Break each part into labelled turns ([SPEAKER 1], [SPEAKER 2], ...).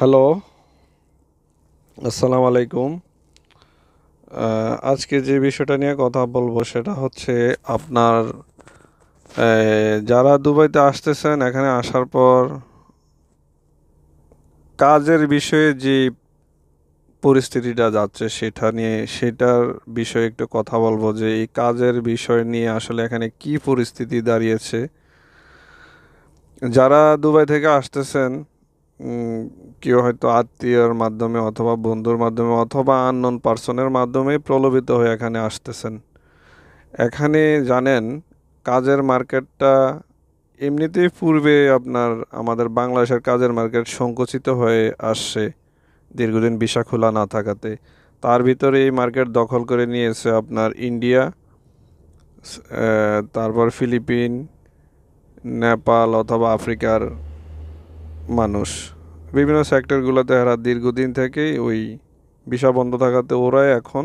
[SPEAKER 1] hello আসসালামু আলাইকুম আজকে যে বিষয়টা নিয়ে কথা বলবো সেটা হচ্ছে আপনার যারা দুবাইতে আসতেছেন এখানে আসার পর কাজের বিষয়ে যে পরিস্থিতিটা যাচ্ছে সেটা নিয়ে সেটার বিষয়ে একটু কথা বলবো যে এই কাজের বিষয় নিয়ে আসলে এখানে কি পরিস্থিতি দাঁড়িয়েছে যারা দুবাই থেকে আসতেছেন কেউ হয়তো আত্মীয়র মাধ্যমে অথবা বন্ধুর মাধ্যমে অথবা আননোন পার্সনের মাধ্যমে প্রলোভিত হয়ে এখানে আসতেছেন এখানে জানেন কাজের মার্কেটটা এমনিতেই পূর্বে আপনার আমাদের বাংলাদেশের কাজের মার্কেট সংকুচিত হয়ে আসছে দীর্ঘদিন বিষা খোলা না থাকাতে তার ভিতরে এই মার্কেট দখল করে নিয়েছে আপনার ইন্ডিয়া তারপর ফিলিপিন নেপাল অথবা আফ্রিকার মানুষ বিভিন্ন সেক্টরগুলোতে এরা দীর্ঘদিন থেকেই ওই ভিসা বন্ধ থাকাতে ওরাই এখন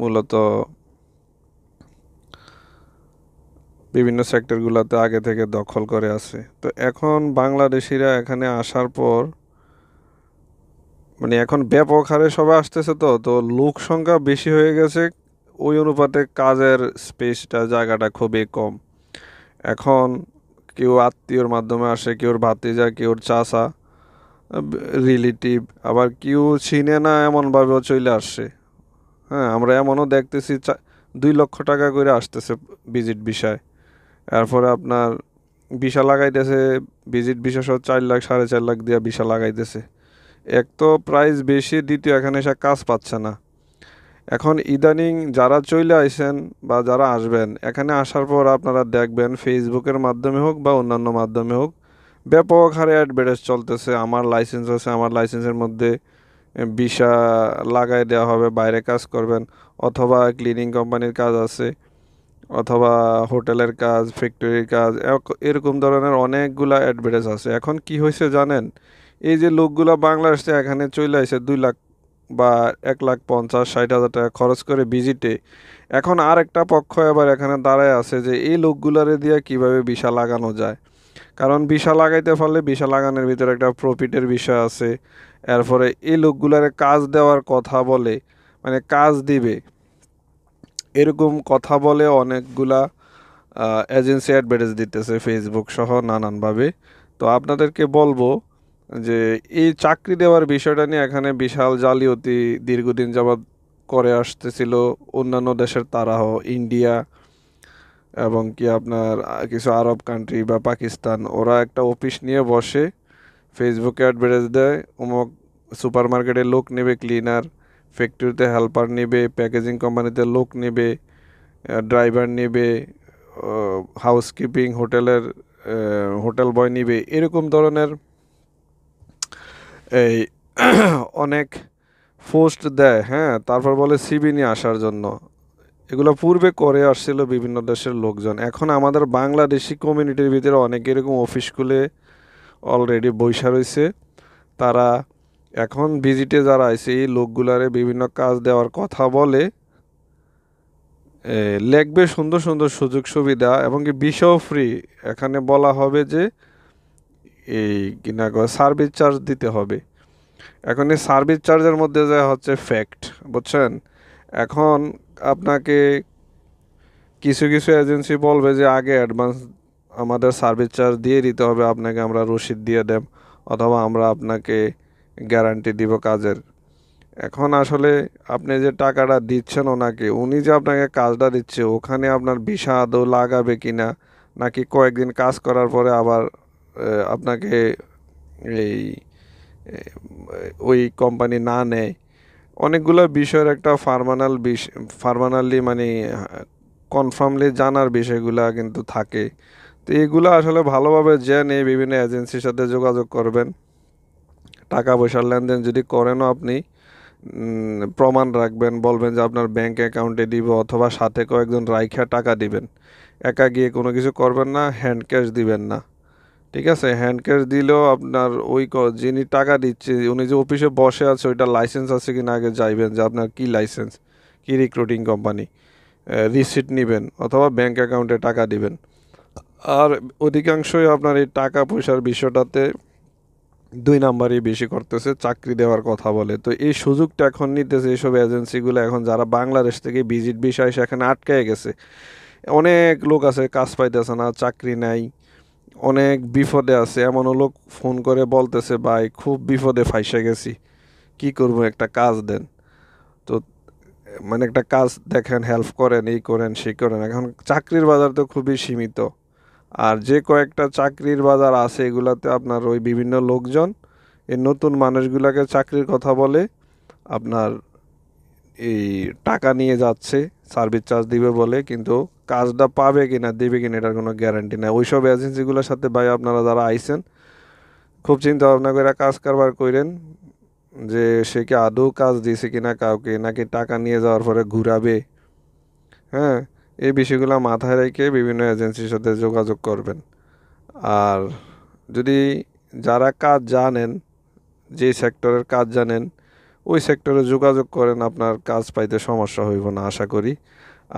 [SPEAKER 1] মূলত বিভিন্ন সেক্টরগুলোতে আগে থেকে দখল করে আছে তো এখন বাংলাদেশিরা এখানে আসার পর মানে এখন ব্যাপক হারে সবাই আসতেছে তো তো লোক সংখ্যা বেশি হয়ে গেছে ওই অনুপাতে কাজের স্পেসটা জায়গাটা খুবই কম এখন কেউ আত্মীয়র মাধ্যমে আসে কেউর ভাতিজা কেউর চাষা রিলেটিভ আবার কেউ চিনে না এমনভাবেও চলে আসছে হ্যাঁ আমরা এমনও দেখতেছি দুই লক্ষ টাকা করে আসতেছে ভিজিট বিষয় এরপরে আপনার ভিসা লাগাইতেছে ভিজিট বিষয় সব চার লাখ সাড়ে চার লাখ দিয়ে ভিসা লাগাইতেছে এক তো প্রাইস বেশি দ্বিতীয় এখানে সে কাজ পাচ্ছে না এখন ইদানিং যারা চলে আইসেন বা যারা আসবেন এখানে আসার পর আপনারা দেখবেন ফেসবুকের মাধ্যমে হোক বা অন্যান্য মাধ্যমে হোক ব্যাপক হারে অ্যাডভার্টাইজ চলতেছে আমার লাইসেন্স আছে আমার লাইসেন্সের মধ্যে বিষা লাগাই দেওয়া হবে বাইরে কাজ করবেন অথবা ক্লিনিং কোম্পানির কাজ আছে অথবা হোটেলের কাজ ফ্যাক্টরির কাজ এরকম ধরনের অনেকগুলা অ্যাডভার্টাইজ আছে এখন কি হয়েছে জানেন এই যে লোকগুলা বাংলা এখানে চলে আসে দুই লাখ বা এক লাখ পঞ্চাশ ষাট হাজার টাকা খরচ করে ভিজিটে এখন আর একটা পক্ষ এবার এখানে দাঁড়ায় আছে যে এই লোকগুলারে দিয়ে কিভাবে বিশা লাগানো যায় কারণ বিশা লাগাইতে পারলে বিশা লাগানোর ভিতরে একটা প্রফিটের বিষয় আছে এরপরে এই লোকগুলারে কাজ দেওয়ার কথা বলে মানে কাজ দিবে এরকম কথা বলে অনেকগুলা এজেন্সি অ্যাডভার্টাইজ দিতেছে ফেসবুক সহ নানানভাবে তো আপনাদেরকে বলবো যে এই চাকরি দেওয়ার বিষয়টা নিয়ে এখানে বিশাল জালিয়াতি দীর্ঘদিন যাবৎ করে আসতেছিল অন্যান্য দেশের তারাহ ইন্ডিয়া এবং কি আপনার কিছু আরব কান্ট্রি বা পাকিস্তান ওরা একটা অফিস নিয়ে বসে ফেসবুকে অ্যাডভার্টাইজ দেয় অমুক সুপার মার্কেটে লোক নেবে ক্লিনার ফ্যাক্টরিতে হেল্পার নেবে প্যাকেজিং কোম্পানিতে লোক নেবে ড্রাইভার নেবে হাউসকিপিং হোটেলের হোটেল বয় নেবে এরকম ধরনের এই অনেক পোস্ট দেয় হ্যাঁ তারপর বলে সিবি নিয়ে আসার জন্য এগুলো পূর্বে করে আসছিল বিভিন্ন দেশের লোকজন এখন আমাদের বাংলাদেশি কমিউনিটির ভিতরে অনেক এরকম অফিস খুলে অলরেডি বৈশা রয়েছে তারা এখন ভিজিটে যারা আছে এই লোকগুলারে বিভিন্ন কাজ দেওয়ার কথা বলে লেখবে সুন্দর সুন্দর সুযোগ সুবিধা এবং কি বিষয় ফ্রি এখানে বলা হবে যে এই কিনা সার্ভিস চার্জ দিতে হবে এখন এই সার্ভিস চার্জের মধ্যে যা হচ্ছে ফ্যাক্ট বুঝছেন এখন আপনাকে কিছু কিছু এজেন্সি বলবে যে আগে অ্যাডভান্স আমাদের সার্ভিস চার্জ দিয়ে দিতে হবে আপনাকে আমরা রসিদ দিয়ে দেব অথবা আমরা আপনাকে গ্যারান্টি দিব কাজের এখন আসলে আপনি যে টাকাটা দিচ্ছেন ওনাকে উনি যে আপনাকে কাজটা দিচ্ছে ওখানে আপনার বিষাদও লাগাবে কি না নাকি কয়েকদিন কাজ করার পরে আবার আপনাকে এই ওই কোম্পানি না নেয় অনেকগুলো বিষয়ের একটা ফার্মানাল বিষ ফার্মানালি মানে কনফার্মলি জানার বিষয়গুলো কিন্তু থাকে তো এগুলো আসলে ভালোভাবে জেনে বিভিন্ন এজেন্সির সাথে যোগাযোগ করবেন টাকা পয়সার লেনদেন যদি করেনও আপনি প্রমাণ রাখবেন বলবেন যে আপনার ব্যাঙ্ক অ্যাকাউন্টে দিব অথবা সাথে কয়েকজন রাইখা টাকা দিবেন একা গিয়ে কোনো কিছু করবেন না হ্যান্ড ক্যাশ দিবেন না ঠিক আছে হ্যান্ড ক্যাশ দিলেও আপনার ওই যিনি টাকা দিচ্ছে উনি যে অফিসে বসে আছে ওইটা লাইসেন্স আছে কি না আগে যাইবেন যে আপনার কি লাইসেন্স কি রিক্রুটিং কোম্পানি রিসিট নেবেন অথবা ব্যাংক অ্যাকাউন্টে টাকা দিবেন আর অধিকাংশই আপনার এই টাকা পয়সার বিষয়টাতে দুই নাম্বারই বেশি করতেছে চাকরি দেওয়ার কথা বলে তো এই সুযোগটা এখন নিতেছে এইসব এজেন্সিগুলো এখন যারা বাংলাদেশ থেকে ভিজিট বিষয় সেখানে আটকে গেছে অনেক লোক আছে কাজ পাইতেছে না চাকরি নাই অনেক বিপদে আছে এমনও লোক ফোন করে বলতেছে ভাই খুব বিপদে ফাইসে গেছি কি করব একটা কাজ দেন তো মানে একটা কাজ দেখেন হেল্প করেন এই করেন সেই করেন এখন চাকরির বাজার তো খুবই সীমিত আর যে কয়েকটা চাকরির বাজার আছে এগুলাতে আপনার ওই বিভিন্ন লোকজন এই নতুন মানুষগুলোকে চাকরির কথা বলে আপনার এই টাকা নিয়ে যাচ্ছে সার্ভিস চার্জ দিবে বলে কিন্তু কাজটা পাবে কি না দেবে কি না এটার কোনো গ্যারান্টি নাই ওই সব এজেন্সিগুলোর সাথে ভাই আপনারা যারা আইসেন খুব চিন্তা ভাবনা করে কাজ কারবার করেন যে সে কি আদৌ কাজ দিয়েছে কি না কাউকে নাকি টাকা নিয়ে যাওয়ার পরে ঘুরাবে হ্যাঁ এই বিষয়গুলো মাথায় রেখে বিভিন্ন এজেন্সির সাথে যোগাযোগ করবেন আর যদি যারা কাজ জানেন যে সেক্টরের কাজ জানেন ওই সেক্টরে যোগাযোগ করেন আপনার কাজ পাইতে সমস্যা হইব না আশা করি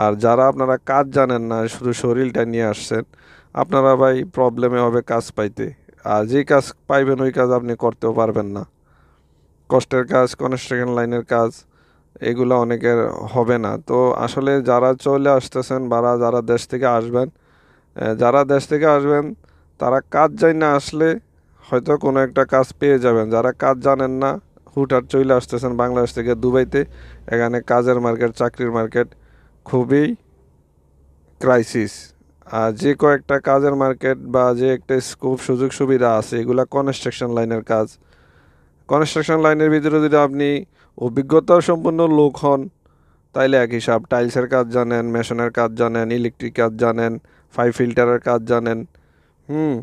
[SPEAKER 1] আর যারা আপনারা কাজ জানেন না শুধু শরীরটা নিয়ে আসছেন আপনারা ভাই প্রবলেমে হবে কাজ পাইতে আর যে কাজ পাইবেন ওই কাজ আপনি করতেও পারবেন না কষ্টের কাজ কনস্ট্রাকশন লাইনের কাজ এগুলো অনেকের হবে না তো আসলে যারা চলে আসতেছেন বা যারা দেশ থেকে আসবেন যারা দেশ থেকে আসবেন তারা কাজ যাই না আসলে হয়তো কোনো একটা কাজ পেয়ে যাবেন যারা কাজ জানেন না হুটার চলে আসতেছেন বাংলাদেশ থেকে দুবাইতে এখানে কাজের মার্কেট চাকরির মার্কেট খুবই ক্রাইসিস আর যে কয়েকটা কাজের মার্কেট বা যে একটা স্কোপ সুযোগ সুবিধা আছে এগুলো কনস্ট্রাকশন লাইনের কাজ কনস্ট্রাকশন লাইনের ভিতরে যদি আপনি অভিজ্ঞতা সম্পূর্ণ লোক হন তাইলে এক হিসাব টাইলসের কাজ জানেন মেশনের কাজ জানেন ইলেকট্রিক কাজ জানেন ফাইভ ফিল্টারের কাজ জানেন হুম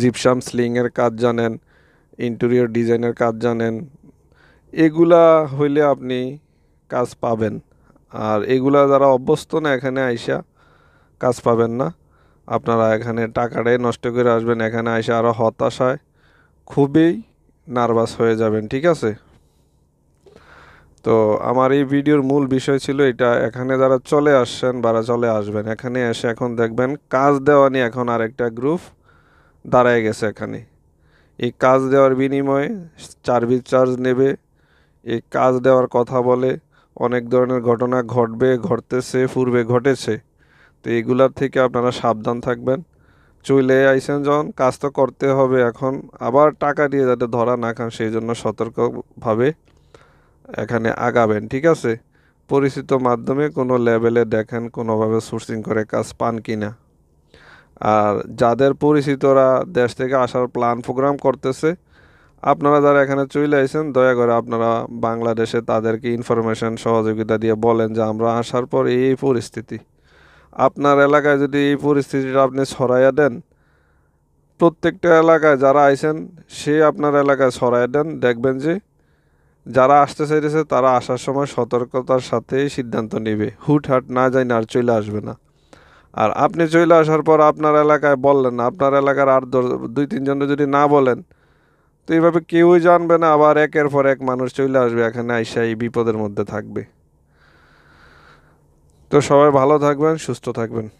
[SPEAKER 1] জিপসাম স্লিংয়ের কাজ জানেন ইন্টেরিয়র ডিজাইনের কাজ জানেন এগুলা হইলে আপনি কাজ পাবেন আর এগুলা যারা অভ্যস্ত না এখানে আইসা কাজ পাবেন না আপনারা এখানে টাকাটাই নষ্ট করে আসবেন এখানে আইসা আরও হতাশায় খুবই নার্ভাস হয়ে যাবেন ঠিক আছে তো আমার এই ভিডিওর মূল বিষয় ছিল এটা এখানে যারা চলে আসছেন বারা চলে আসবেন এখানে এসে এখন দেখবেন কাজ দেওয়া নিয়ে এখন আর একটা গ্রুপ দাঁড়ায় গেছে এখানে এই কাজ দেওয়ার বিনিময়ে সার্ভিস চার্জ নেবে এই কাজ দেওয়ার কথা বলে অনেক ধরনের ঘটনা ঘটবে ঘটতেছে ফুরবে ঘটেছে তো এগুলার থেকে আপনারা সাবধান থাকবেন চলে আইসেন যখন কাজ তো করতে হবে এখন আবার টাকা দিয়ে যাতে ধরা না খান সেই জন্য সতর্কভাবে এখানে আগাবেন ঠিক আছে পরিচিত মাধ্যমে কোনো লেভেলে দেখেন কোনোভাবে সোর্সিং করে কাজ পান কি না আর যাদের পরিচিতরা দেশ থেকে আসার প্ল্যান প্রোগ্রাম করতেছে আপনারা যারা এখানে চলে আসেন দয়া করে আপনারা বাংলাদেশে তাদেরকে ইনফরমেশন সহযোগিতা দিয়ে বলেন যে আমরা আসার পর এই পরিস্থিতি আপনার এলাকায় যদি এই পরিস্থিতিটা আপনি ছড়াইয়া দেন প্রত্যেকটা এলাকায় যারা আইসেন সে আপনার এলাকায় ছড়াইয়া দেন দেখবেন যে যারা আসতে চাইতেছে তারা আসার সময় সতর্কতার সাথে সিদ্ধান্ত নেবে হুটহাট না যায় না আর চলে আসবে না আর আপনি চলে আসার পর আপনার এলাকায় বললেন আপনার এলাকার আর দুই তিনজনে যদি না বলেন তো এইভাবে কেউই জানবে না আবার একের পর এক মানুষ চলে আসবে এখানে আইসা এই বিপদের মধ্যে থাকবে তো সবাই ভালো থাকবেন সুস্থ থাকবেন